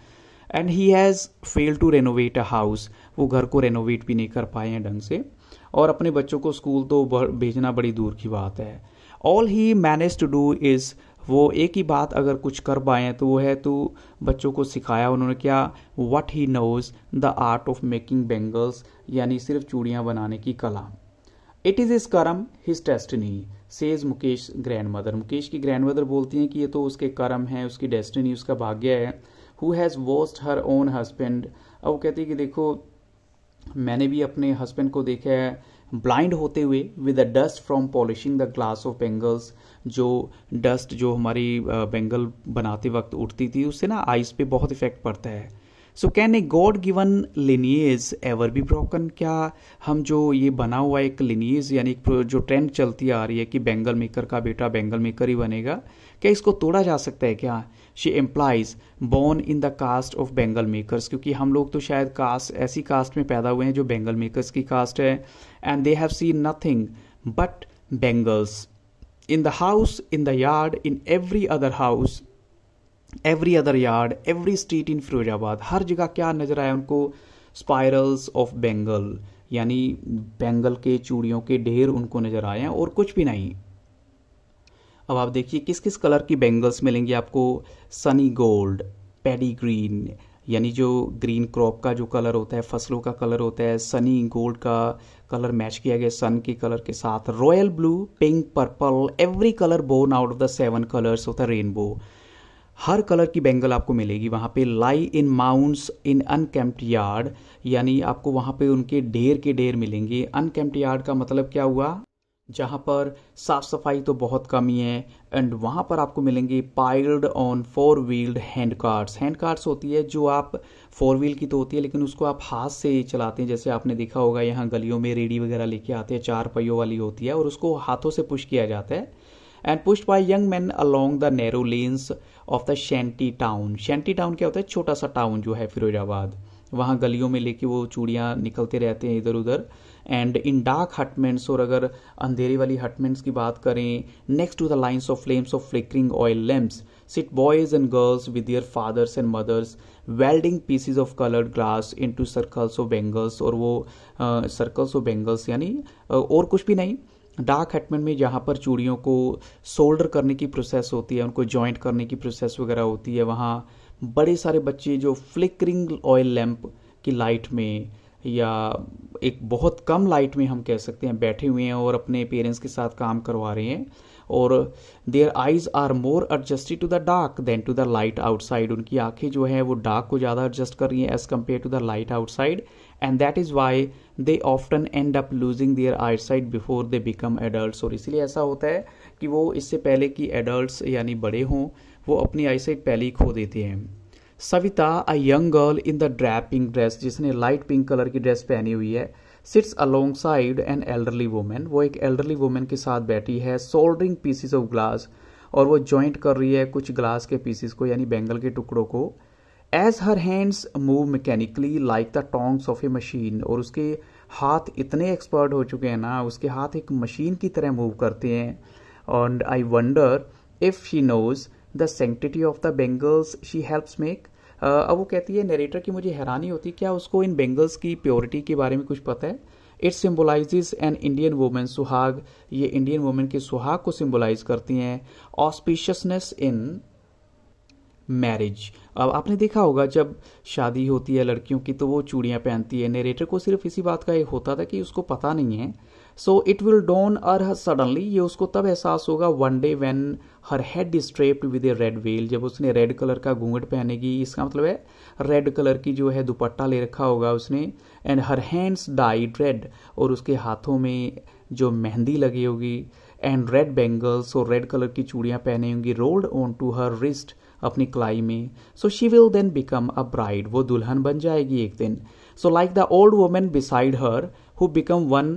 and he has failed to renovate a house वो घर को रेनोवेट भी नहीं कर पाए हैं ढंग से और अपने बच्चों को स्कूल तो भेजना बड़ी दूर की बात है all he manage to do is वो एक ही बात अगर कुछ कर पाए तो वो है तो बच्चों को सिखाया उन्होंने क्या what he knows the art of making bangles यानी सिर्फ चूड़ियाँ बनाने की कला it is his karma his destiny says Mukesh grandmother Mukesh की ग्रैंड मदर बोलती हैं कि ये तो उसके कर्म है उसकी डेस्टिनी उसका भाग्य है who has lost her own husband अब वो कहती है कि देखो मैंने भी अपने हस्बैंड को देखा है ब्लाइंड होते हुए with the dust from polishing the glass of bangles जो डस्ट जो हमारी बेंगल बनाते वक्त उठती थी उससे ना आइज पे बहुत इफेक्ट पड़ता है so can a god given lineage ever be broken क्या हम जो ये बना हुआ एक लिनियज यानी जो ट्रेंड चलती आ रही है कि बेंगल मेकर का बेटा बेंगल मेकर ही बनेगा क्या इसको तोड़ा जा सकता है क्या she implies born in the caste of bangle makers क्योंकि हम लोग तो शायद कास्ट ऐसी कास्ट में पैदा हुए हैं जो बेंगल मेकर्स की कास्ट है and they have seen nothing but bangles in the house in the yard in every other house every other yard every street in Firozabad हर जगह क्या नजर आया उनको स्पायरल्स ऑफ बेंगल यानी बेंगल के चूड़ियों के ढेर उनको नजर आए हैं और कुछ भी नहीं अब आप देखिए किस किस कलर की बैंगल्स मिलेंगी आपको सनी गोल्ड पेडी ग्रीन यानी जो ग्रीन क्रॉप का जो कलर होता है फसलों का कलर होता है सनी गोल्ड का कलर मैच किया गया सन के कलर के साथ royal blue pink purple every colour born out of the seven colours होता है रेनबो हर कलर की बैंगल आपको मिलेगी वहाँ पे लाई इन माउंट्स इन अनकैम्प्ट यार्ड यानी आपको वहाँ पे उनके ढेर के ढेर मिलेंगे अनकैम्प्ट यार्ड का मतलब क्या हुआ जहाँ पर साफ़ सफाई तो बहुत कमी है एंड वहाँ पर आपको मिलेंगे piled on four wheeled hand carts hand carts होती है जो आप फोर व्हील की तो होती है लेकिन उसको आप हाथ से चलाते हैं जैसे आपने देखा होगा यहाँ गलियों में रेडी वगैरह लेके आते हैं चार पहियों वाली होती है और उसको हाथों से पुश किया जाता है and pushed by young men along the narrow lanes of the shanty town shanty town क्या होता है छोटा सा टाउन जो है फिरोजाबाद वहाँ गलियों में लेके वो चूड़ियाँ निकलते रहते हैं इधर उधर एंड इन डार्क हटमेंट्स और अगर अंधेरे वाली हटमेंट्स की बात करें next to the lines of flames of flickering oil lamps boys and girls with with fathers and mothers welding pieces of coloured glass into circles of bangles और वो circles of bangles यानी uh, और कुछ भी नहीं dark हटमेंट में जहाँ पर चूड़ियों को सोल्डर करने की प्रोसेस होती है उनको जॉइंट करने की प्रोसेस वगैरह होती है वहाँ बड़े सारे बच्चे जो फ्लिकरिंग ऑयल लैम्प की लाइट में या एक बहुत कम लाइट में हम कह सकते हैं बैठे हुए हैं और अपने पेरेंट्स के साथ काम करवा रहे हैं और their eyes are more adjusted to the dark than to the light outside उनकी आंखें जो है वो डार्क को ज़्यादा एडजस्ट कर रही हैं as compare to the light outside and that is why they often end up losing their sight before they become adult और इसलिए ऐसा होता है कि वो इससे पहले कि एडल्ट यानी बड़े हों वो अपनी आईसाइट पहले ही खो देती है Savita a young girl in the drab pink dress जिसने लाइट पिंक कलर की ड्रेस पहनी हुई है sits alongside an elderly woman वो एक एल्डरली वुमेन के साथ बैठी है सोल्डरिंग पीसीस ऑफ ग्लास और वो जॉइंट कर रही है कुछ ग्लास के पीसीस को यानी बैंगल के टुकड़ों को as her hands move mechanically like the tongs of a machine और उसके हाथ इतने एक्सपर्ट हो चुके हैं ना उसके हाथ एक मशीन की तरह मूव करते हैं and I wonder if she knows the sanctity of the bangles she helps make अब वो कहती है नरेटर की मुझे हैरानी होती क्या उसको इन बेंगल्स की प्योरिटी के बारे में कुछ पता है it symbolise an Indian woman suhaag ये इंडियन वुमेन के सुहाग को सिम्बोलाइज करती हैं ऑस्पिशियसनेस इन मैरिज अब आपने देखा होगा जब शादी होती है लड़कियों की तो वो चूड़ियाँ पहनती है नरेटर को सिर्फ इसी बात का ये होता था कि उसको पता नहीं है so it will dawn her suddenly ये उसको तब एहसास होगा one day when her head is draped with a red veil जब उसने रेड कलर का घूंघट पहनेगी इसका मतलब है रेड कलर की जो है दुपट्टा ले रखा होगा उसने and her hands dyed red और उसके हाथों में जो मेहंदी लगी होगी एंड रेड बेंगल्स और रेड कलर की चूड़ियाँ पहने होंगी rolled onto her wrist अपनी कलाई में so she will then become a bride वो दुल्हन बन जाएगी एक दिन so like the old woman beside her who became one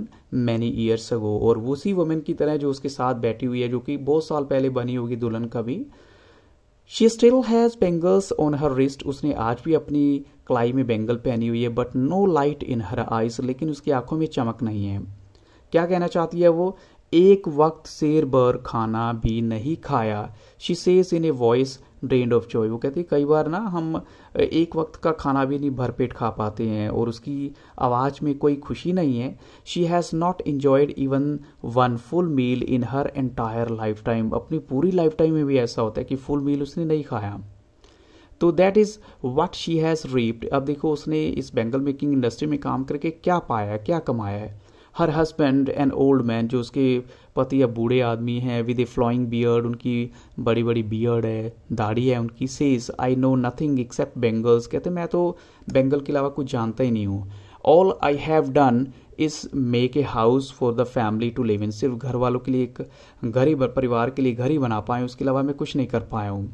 many years ago और उसी वुमेन की तरह जो उसके साथ बैठी हुई है जो कि बहुत साल पहले बनी होगी दुल्हन कभी she still has bangles on her wrist उसने आज भी अपनी कलाई में बेंगल पहनी हुई है but no light in her eyes लेकिन उसकी आंखों में चमक नहीं है क्या कहना चाहती है वो एक वक्त शेर भर खाना भी नहीं खाया she says in a voice drain of joy वो कहती है कई बार ना हम एक वक्त का खाना भी नहीं भरपेट खा पाते हैं और उसकी आवाज़ में कोई खुशी नहीं है she has not enjoyed even one full meal in her entire lifetime अपनी पूरी लाइफ टाइम में भी ऐसा होता है कि फुल मील उसने नहीं खाया तो that is what she has reaped अब देखो उसने इस बेंगल मेकिंग इंडस्ट्री में काम करके क्या पाया है क्या कमाया है her husband and old man जो उसके पति या बूढ़े आदमी हैं विद ए फ्लॉइंग बियर्ड उनकी बड़ी बड़ी बियर्ड है दाढ़ी है उनकी says I know nothing except bangles कहते मैं तो बेंगल के अलावा कुछ जानता ही नहीं हूँ all I have done is make a house for the family to live in सिर्फ घर वालों के लिए एक घर ही परिवार के लिए घर ही बना पाए उसके अलावा मैं कुछ नहीं कर पाया हूँ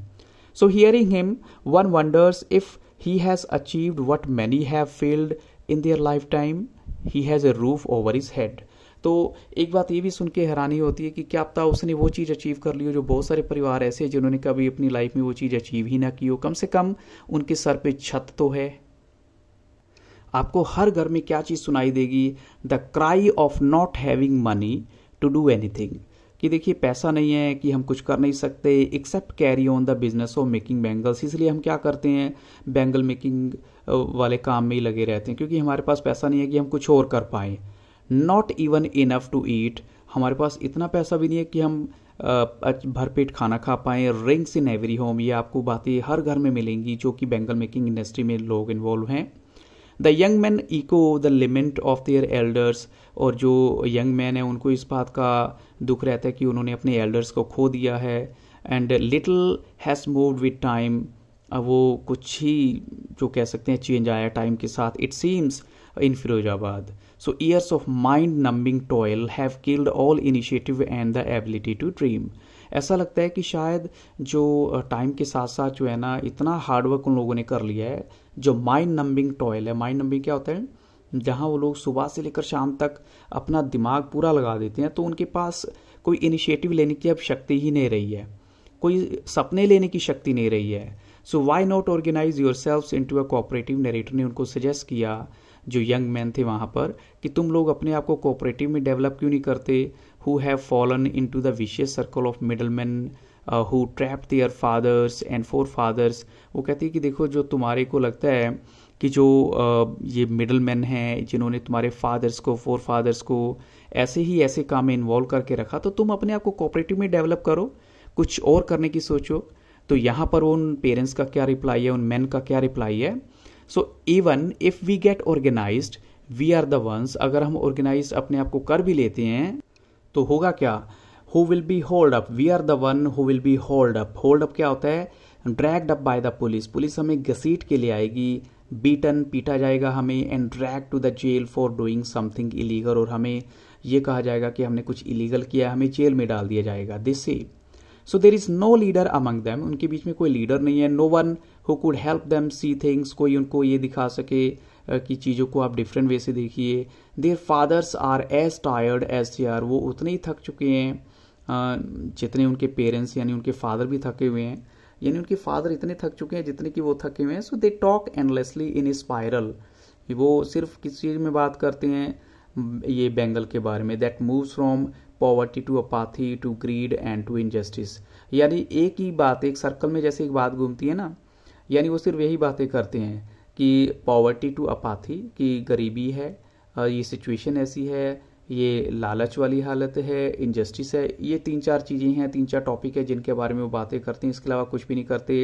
so hearing him one wonders if he has achieved what many have failed in their lifetime he has a roof over his head तो एक बात ये भी सुन के हैरानी होती है कि क्या पता उसने वो चीज़ अचीव कर ली हो जो बहुत सारे परिवार ऐसे हैं जिन्होंने कभी अपनी लाइफ में वो चीज़ अचीव ही ना की हो कम से कम उनके सर पे छत तो है आपको हर घर में क्या चीज़ सुनाई देगी the cry of not having money to do anything कि देखिए पैसा नहीं है कि हम कुछ कर नहीं सकते except carry on the business of making bangles इसलिए हम क्या करते हैं बैंगल मेकिंग वाले काम में ही लगे रहते हैं क्योंकि हमारे पास पैसा नहीं है कि हम कुछ और कर पाएँ not even enough to eat हमारे पास इतना पैसा भी नहीं है कि हम भरपेट खाना खा पाएँ रिंग्स इन एवरी होम ये आपको बातें हर घर में मिलेंगी जो कि बैंगल मेकिंग इंडस्ट्री में लोग इन्वॉल्व हैं the young men echo the limit of their elders और जो यंग मैन है उनको इस बात का दुख रहता है कि उन्होंने अपने एल्डर्स को खो दिया है and little has move with time वो कुछ ही जो कह सकते हैं चेंज आया टाइम के साथ it seems in Firozabad so years of mind numbing toil have killed all initiative and the ability to dream ऐसा लगता है कि शायद जो टाइम के साथ साथ जो है ना इतना हार्डवर्क उन लोगों ने कर लिया है जो माइंड नंबिंग टॉयल है माइंड नंबिंग क्या होता है जहाँ वो लोग सुबह से लेकर शाम तक अपना दिमाग पूरा लगा देते हैं तो उनके पास कोई इनिशिएटिव लेने की अब शक्ति ही नहीं रही है कोई सपने लेने की शक्ति नहीं रही है so why not organise yourself into a cooperative narrator ने उनको सजेस्ट किया जो यंग मैन थे वहाँ पर कि तुम लोग अपने आप को कोऑपरेटिव में डेवलप क्यों नहीं करते who have fallen into the vicious circle of middlemen who trap their fathers and forefathers वो कहती है कि देखो जो तुम्हारे को लगता है कि जो ये मिडल मैन हैं जिन्होंने तुम्हारे फादर्स को फोर फादर्स को ऐसे ही ऐसे काम में इन्वॉल्व करके रखा तो तुम अपने आप को कोऑपरेटिव में डेवलप करो कुछ और करने की सोचो तो यहाँ पर उन पेरेंट्स का क्या रिप्लाई है उन मैन का क्या रिप्लाई है so even if we get organise we are the ones अगर हम ऑर्गेनाइज अपने आप को कर भी लेते हैं तो होगा क्या who will be hold up we are the one who will be hold up hold up क्या होता है dragged up by the police police हमें घसीट के लिए आएगी बीटन पीटा जाएगा हमें and drag to the jail for doing something illegal और हमें ये कहा जाएगा कि हमने कुछ इलीगल किया है हमें जेल में डाल दिया जाएगा दिस से so there is no leader among them उनके बीच में कोई लीडर नहीं है no one who could help them see things कोई उनको ये दिखा सके कि चीज़ों को आप डिफरेंट वे से देखिए there fathers are as tired as they are वो उतने ही थक चुके हैं जितने उनके पेरेंट्स यानी उनके फादर भी थके हुए हैं यानी उनके फादर इतने थक चुके हैं जितने कि वो थके हुए हैं so they talk endlessly in spiral वो सिर्फ किस चीज़ में बात करते हैं ये बेंगल के बारे में that moves from poverty to apathy to greed and to injustice यानी एक ही बात एक सर्कल में जैसे एक बात घूमती है ना यानी वो सिर्फ यही बातें करते हैं कि पॉवर्टी टू अपाथी कि गरीबी है ये सिचुएशन ऐसी है ये लालच वाली हालत है इनजस्टिस है ये तीन चार चीज़ें हैं तीन चार टॉपिक है जिनके बारे में वो बातें करते हैं इसके अलावा कुछ भी नहीं करते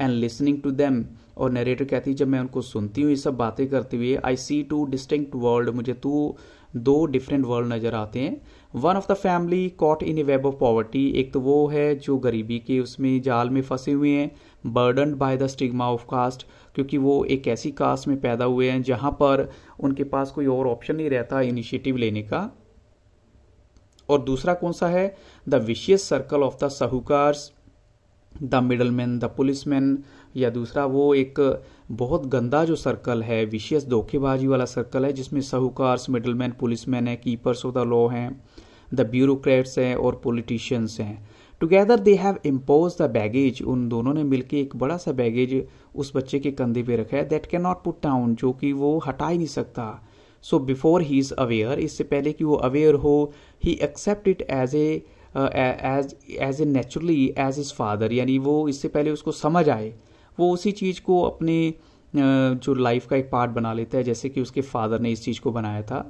एंड लिसनिंग टू दैम और नरेटर कहती है जब मैं उनको सुनती हूँ ये सब बातें करते हुए I see two distinct world मुझे तो दो डिफरेंट वर्ल्ड नज़र आते हैं one of the family caught in a web of poverty एक तो वो है जो गरीबी के उसमें जाल में फंसे हुए हैं burden by the stigma of caste क्योंकि वो एक ऐसी कास्ट में पैदा हुए हैं जहाँ पर उनके पास कोई और ऑप्शन नहीं रहता इनिशिएटिव लेने का और दूसरा कौन सा है the vicious circle of the sahukars the middleman the policeman या दूसरा वो एक बहुत गंदा जो सर्कल है विशेष धोखेबाजी वाला सर्कल है जिसमें साहूकार्स मिडलमैन पुलिसमैन है कीपर्स ऑफ द लॉ हैं द ब्यूरोक्रेट्स हैं और पॉलिटिशियंस हैं together they have impose the baggage उन दोनों ने मिलकर एक बड़ा सा बैगेज उस बच्चे के कंधे पे रखा है that can not put down जो कि वो हटा ही नहीं सकता so before he is aware इससे पहले कि वो अवेयर हो ही accept it as a as as a naturally as his father यानी वो इससे पहले उसको समझ आए वो उसी चीज़ को अपने uh, जो लाइफ का एक पार्ट बना लेता है जैसे कि उसके फादर ने इस चीज़ को बनाया था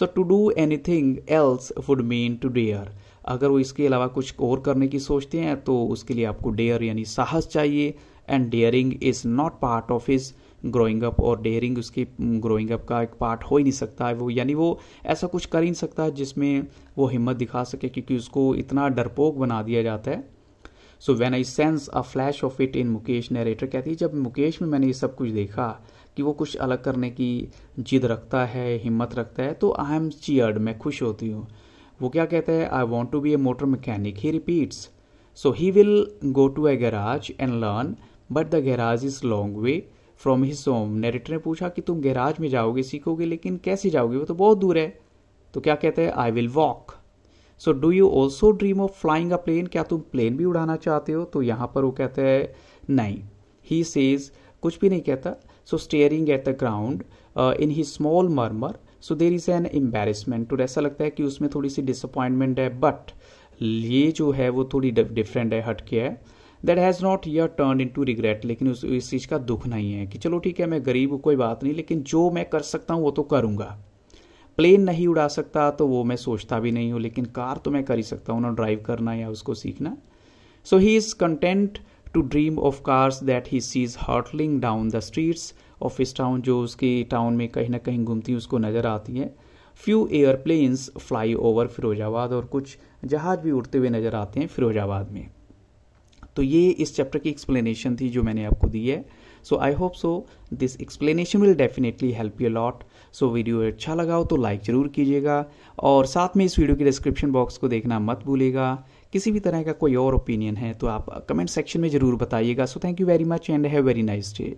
so to do anything else would mean to dare अगर वो इसके अलावा कुछ और करने की सोचते हैं तो उसके लिए आपको डेयर यानी साहस चाहिए and daring is not part of his growing up और डेयरिंग उसके ग्रोइंग अप का एक पार्ट हो ही नहीं सकता है वो यानी वो ऐसा कुछ कर ही नहीं सकता जिसमें वो हिम्मत दिखा सके क्योंकि उसको इतना डरपोक बना दिया जाता है so when I sense a flash of it in Mukesh narrator कहती है जब मुकेश में मैंने ये सब कुछ देखा कि वो कुछ अलग करने की जिद रखता है हिम्मत रखता है तो आई एम चीयर्ड मैं खुश होती हूँ वो क्या कहता है I want to be a motor mechanic he repeats so he will go to a garage and learn but the garage is long way from his home narrator ने पूछा कि तुम गैराज में जाओगे सीखोगे लेकिन कैसे जाओगे वो तो बहुत दूर है तो क्या कहते हैं I will walk so do you also dream of flying a plane क्या तुम प्लेन भी उड़ाना चाहते हो तो यहाँ पर वो कहते हैं नहीं ही सेज कुछ भी नहीं कहता so staring at the ground in his small murmur so there is an embarrassment और ऐसा लगता है कि उसमें थोड़ी सी डिसअपॉइंटमेंट है बट ये जो है वो थोड़ी डिफरेंट है हटके है that has not yet turn in to regret लेकिन उस इस चीज़ का दुख नहीं है कि चलो ठीक है मैं गरीब हूँ कोई बात नहीं लेकिन जो मैं कर सकता हूँ वो तो करूँगा प्लेन नहीं उड़ा सकता तो वो मैं सोचता भी नहीं हूँ लेकिन कार तो मैं कर ही सकता हूँ ना ड्राइव करना या उसको सीखना so he is content to dream of cars that he sees hurtling down the streets of his town जो उसकी टाउन में कहीं ना कहीं घूमती उसको नज़र आती है few airplanes fly over Firozabad और कुछ जहाज़ भी उड़ते हुए नज़र आते हैं फिरोजाबाद में तो ये इस चैप्टर की एक्सप्लेनेशन थी जो मैंने आपको दी है so I hope so this explanation will definitely help you lot so video अच्छा लगा हो तो लाइक ज़रूर कीजिएगा और साथ में इस वीडियो के डिस्क्रिप्शन बॉक्स को देखना मत भूलेगा किसी भी तरह का कोई और ओपिनियन है तो आप कमेंट सेक्शन में ज़रूर बताइएगा so thank you very much and have very nice day